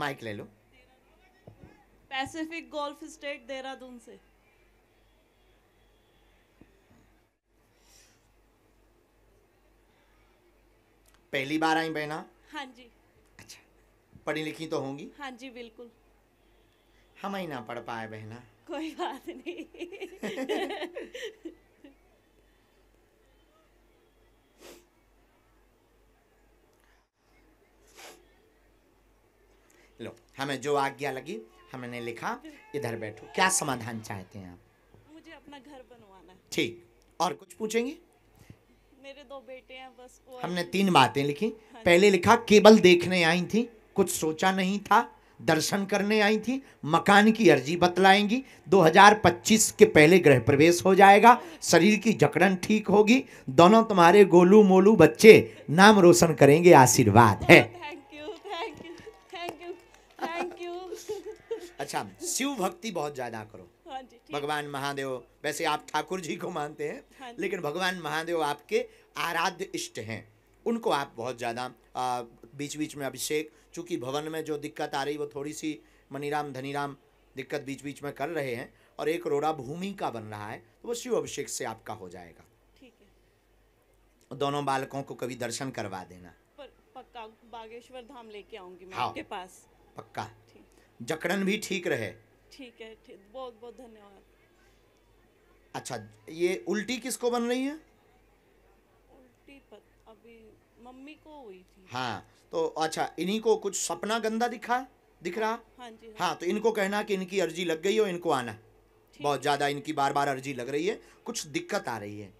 mic ले लो Pacific golf state Dehradun से पहली बार आई बहना हाँ जी अच्छा पढ़ी लिखी तो होंगी हाँ जी बिल्कुल हम ही ना पढ़ पाए बहना कोई बात नहीं लो हमें जो आज्ञा लगी हमने लिखा इधर बैठो क्या समाधान चाहते हैं आप मुझे अपना घर बनवाना है ठीक और कुछ पूछेंगे मेरे दो बेटे हैं बस वो हमने तीन बातें लिखी हाँ पहले लिखा केवल देखने आई थी कुछ सोचा नहीं था दर्शन करने आई थी मकान की अर्जी बतलाएंगी 2025 के पहले गृह प्रवेश हो जाएगा शरीर की जकड़न ठीक होगी दोनों तुम्हारे गोलू मोलू बच्चे नाम रोशन करेंगे आशीर्वाद है अच्छा शिव भक्ति बहुत ज्यादा करो हाँ जी, भगवान महादेव वैसे आप ठाकुर जी को मानते हैं हाँ लेकिन भगवान महादेव आपके आराध्य इष्ट हैं उनको आप बहुत ज़्यादा बीच बीच में अभिषेक चूँकि भवन में जो दिक्कत आ रही वो थोड़ी सी मनीराम धनीराम दिक्कत बीच बीच में कर रहे हैं और एक रोड़ा भूमि का बन रहा है तो वो शिव अभिषेक से आपका हो जाएगा ठीक है दोनों बालकों को कभी दर्शन करवा देना पर पक्का बागेश्वर धाम लेके आऊंगी मैं हाँ, आपके पास पक्का ठीक जकड़न भी ठीक रहे ठीक है ठीक बहुत बहुत धन्यवाद अच्छा ये उल्टी किसको बन रही है उल्टी पर अभी मम्मी को हुई थी हाँ तो अच्छा इन्हीं को कुछ सपना गंदा दिखा दिख रहा हाँ जी हाँ, हाँ तो इनको कहना कि इनकी अर्जी लग गई हो इनको आना बहुत ज़्यादा इनकी बार बार अर्जी लग रही है कुछ दिक्कत आ रही है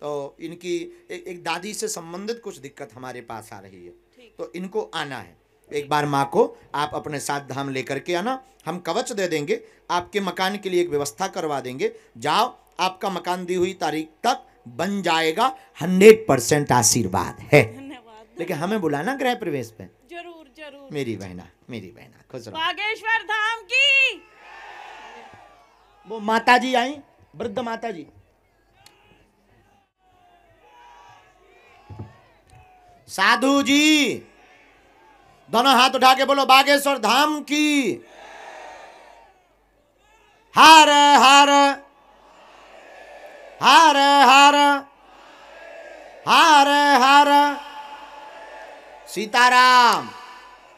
तो इनकी ए, एक दादी से संबंधित कुछ दिक्कत हमारे पास आ रही है तो इनको आना है एक बार माँ को आप अपने साथ धाम लेकर के आना हम कवच दे देंगे आपके मकान के लिए एक व्यवस्था करवा देंगे जाओ आपका मकान दी हुई तारीख तक बन जाएगा हंड्रेड परसेंट आशीर्वाद है लेकिन हमें बुलाना ग्रह प्रवेश पे जरूर जरूर मेरी बहना मेरी बहना खुश रहो बागेश्वर धाम की वो माता जी आई वृद्ध माता जी साधु जी दोनों हाथ उठा के बोलो बागेश्वर धाम की हार हार हार हार हार हार सीताराम